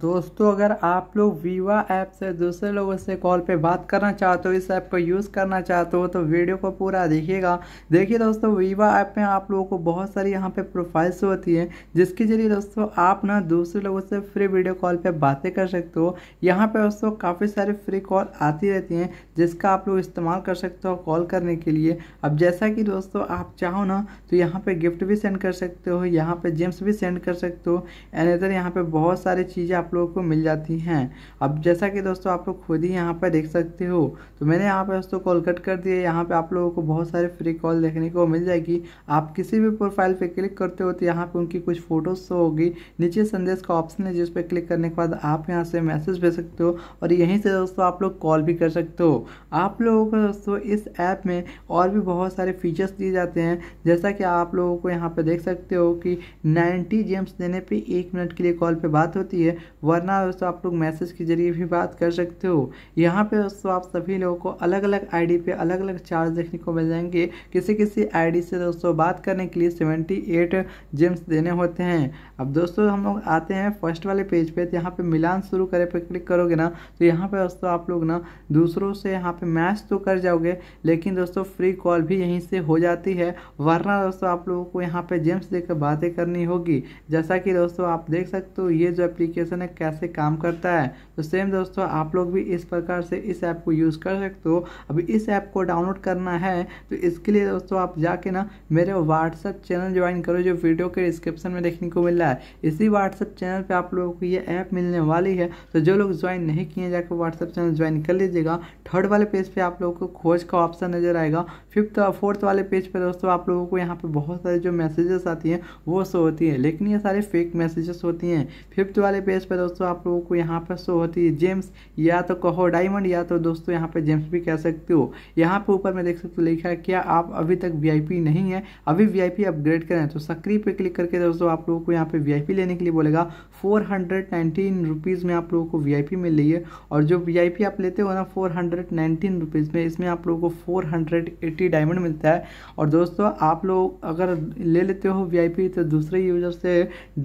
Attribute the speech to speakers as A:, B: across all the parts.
A: दोस्तों अगर आप लोग वीवा ऐप से दूसरे लोगों से कॉल पे बात करना चाहते हो इस ऐप को यूज़ करना चाहते हो तो वीडियो को पूरा देखिएगा देखिए दोस्तों वीवा ऐप में आप लोगों को बहुत सारी यहाँ पे प्रोफाइल्स होती हैं जिसके जरिए दोस्तों आप ना दूसरे लोगों से फ्री वीडियो कॉल पे बातें कर सकते हो यहाँ पर दोस्तों काफ़ी सारी फ्री कॉल आती रहती हैं जिसका आप लोग इस्तेमाल कर सकते हो कॉल करने के लिए अब जैसा कि दोस्तों आप चाहो ना तो यहाँ पर गिफ्ट भी सेंड कर सकते हो यहाँ पर जिम्स भी सेंड कर सकते हो एन अदर यहाँ पर बहुत सारी चीज़ें आप लोगों को मिल जाती हैं अब जैसा कि दोस्तों आप लोग खुद ही यहाँ पर देख सकते हो तो मैंने यहाँ पर दोस्तों कॉल कट कर दिए यहाँ पर आप लोगों को बहुत सारे फ्री कॉल देखने को मिल जाएगी आप किसी भी प्रोफाइल पर क्लिक करते हो तो यहाँ पर उनकी कुछ फ़ोटोज शो होगी नीचे संदेश का ऑप्शन है जिस पर क्लिक करने के बाद आप यहाँ से मैसेज भेज सकते हो और यहीं से दोस्तों आप लोग कॉल भी कर सकते हो आप लोगों को दोस्तों इस ऐप में और भी बहुत सारे फीचर्स दिए जाते हैं जैसा कि आप लोगों को यहाँ पर देख सकते हो कि 90 जेम्स देने पे एक मिनट के लिए कॉल पे बात होती है वरना दोस्तों आप लोग मैसेज के जरिए भी बात कर सकते हो यहाँ पे दोस्तों आप सभी लोगों को अलग अलग आईडी पे अलग अलग चार्ज देखने को मिल जाएंगे किसी किसी आईडी से दोस्तों बात करने के लिए सेवेंटी एट जेम्स देने होते हैं अब दोस्तों हम लोग आते हैं फर्स्ट वाले पेज पे तो यहाँ पर मिलान शुरू करे पे क्लिक करोगे ना तो यहाँ पे दोस्तों आप लोग ना दूसरों से यहाँ पर मैच तो कर जाओगे लेकिन दोस्तों फ्री कॉल भी यहीं से हो जाती है वरना दोस्तों आप लोगों को यहाँ पे जेम्स देकर बातें करनी होगी जैसा कि दोस्तों आप देख सकते हो ये जो एप्लीकेशन कनेक्ट कैसे काम करता है तो सेम दोस्तों आप लोग भी इस प्रकार से इस ऐप को यूज़ कर सकते हो अभी इस ऐप को डाउनलोड करना है तो इसके लिए दोस्तों आप जाके ना मेरे व्हाट्सअप चैनल ज्वाइन करो जो वीडियो के डिस्क्रिप्शन में देखने को मिल रहा है इसी व्हाट्सअप चैनल पर आप लोगों को ये ऐप मिलने वाली है तो जो लोग ज्वाइन नहीं किए जाकर व्हाट्सअप चैनल ज्वाइन कर लीजिएगा थर्ड वाले पेज पर आप लोगों को खोज का ऑप्शन नजर आएगा फिफ्थ और फोर्थ वाले पेज पर दोस्तों आप लोगों को यहाँ पर बहुत सारे जो मैसेजेस आती हैं वो सो होती हैं लेकिन ये सारे फेक मैसेजेस होती हैं फिफ्थ वाले पेज पे दोस्तों आप लोगों को यहाँ पर शो होती है जेम्स या तो कहो डायमंड या तो दोस्तों यहाँ पे जेम्स भी कह सकते हो यहाँ पे ऊपर में देख सकते हो लिखा है क्या आप अभी तक वी नहीं है अभी वी अपग्रेड करें तो सक्रिय पे क्लिक करके दोस्तों आप लोगों को यहाँ पे वी लेने के लिए बोलेगा फोर हंड्रेड में आप लोगों को वी मिल रही है और जो वी आप लेते हो ना फोर हंड्रेड नाइनटीन रुपीज़ में इसमें आप लोगों को फोर हंड्रेड एट्टी डायमंड मिलता है और दोस्तों आप लोग अगर ले लेते हो वी तो दूसरे यूजर से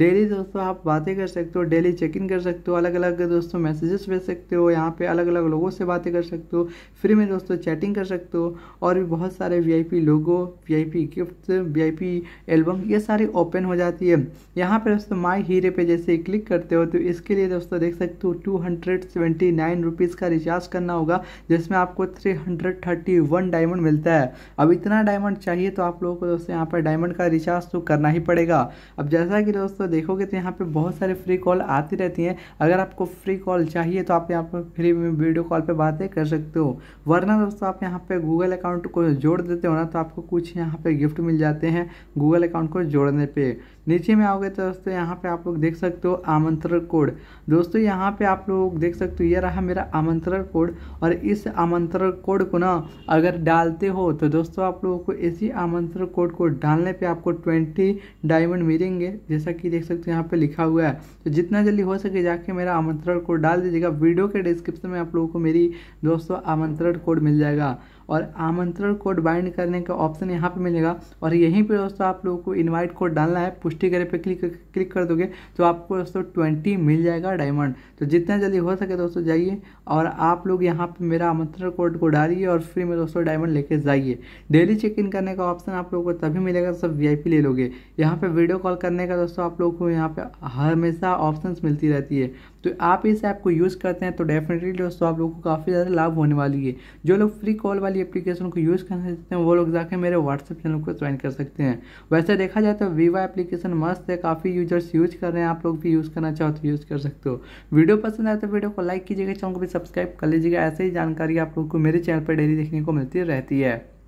A: डेली दोस्तों आप बातें कर सकते हो डेली चेक चेक इन कर सकते हो अलग अलग दोस्तों मैसेजेस भेज सकते हो यहाँ पे अलग अलग लोगों से बातें कर सकते हो फ्री में दोस्तों चैटिंग कर सकते हो और भी बहुत सारे VIP logo VIP gift VIP album ये सारी ओपन हो जाती है यहाँ पर दोस्तों माई हीरे पे जैसे क्लिक करते हो तो इसके लिए दोस्तों देख सकते हो two hundred seventy nine rupees का रिचार्ज करना होगा जिसमें आपको three hundred thirty one diamond मिलता है अब इतना डायमंड चाहिए तो आप लोगों को दोस्तों यहाँ पर डायमंड का रिचार्ज तो करना ही पड़ेगा अब जैसा कि दोस्तों देखोगे तो यहाँ पर बहुत सारे फ्री कॉल आती रहती हैं अगर आपको फ्री कॉल चाहिए तो आप यहाँ पर फ्री में वीडियो कॉल पर बातें कर सकते हो वरना दोस्तों आप यहाँ पर गूगल अकाउंट को जोड़ देते हो ना तो आपको कुछ यहाँ पर गिफ्ट मिल जाते हैं गूगल अकाउंट को जोड़ने पर नीचे में आओगे तो दोस्तों यहाँ पर आप लोग देख सकते हो आमंत्रण कोड दोस्तों यहाँ पर आप लोग देख सकते हो ये रहा मेरा आमंत्रण कोड और इस आमंत्रण कोड को ना अगर डालते हो तो दोस्तों आप लोगों को इसी आमंत्रण कोड को डालने पे आपको ट्वेंटी डायमंड मिलेंगे जैसा कि देख सकते हो यहाँ पे लिखा हुआ है तो जितना जल्दी हो हो सके जाके मेरा आमंत्रण कोड डाल दीजिएगा वीडियो के डिस्क्रिप्शन में आप लोगों को मेरी दोस्तों आमंत्रण कोड मिल जाएगा और आमंत्रण कोड बाइंड करने का ऑप्शन यहाँ पे मिलेगा और यहीं पे दोस्तों आप लोगों को इनवाइट कोड डालना है पुष्टि करे पे क्लिक क्लिक कर दोगे तो आपको दोस्तों ट्वेंटी मिल जाएगा डायमंड तो जितना जल्दी हो सके दोस्तों जाइए और आप लोग यहाँ पे मेरा आमंत्रण कोड को डालिए और फ्री में दोस्तों डायमंड लेके जाइए डेली चेक इन करने का ऑप्शन आप लोगों को तभी मिलेगा सब वी ले लोगे यहाँ पर वीडियो कॉल करने का दोस्तों आप लोग को यहाँ पर हमेशा ऑप्शन मिलते मिलती रहती है तो आप इस ऐप को यूज़ करते हैं तो डेफिनेटली दोस्तों आप लोगों को काफ़ी ज़्यादा लाभ होने वाली है जो लोग फ्री कॉल वाली एप्लीकेशन को यूज़ करना चाहते हैं वो लोग जाकर मेरे व्हाट्सएप चैनल को ज्वाइन कर सकते हैं वैसे देखा जाए तो वीवा एप्लीकेशन मस्त है काफ़ी यूजर्स यूज कर रहे हैं आप लोग भी यूज़ करना चाहो तो यूज़ कर सकते हो वीडियो पसंद आए तो वीडियो को लाइक कीजिएगा चैनल को भी सब्सक्राइब कर लीजिएगा ऐसे ही जानकारी आप लोग को मेरे चैनल पर डेली देखने को मिलती रहती है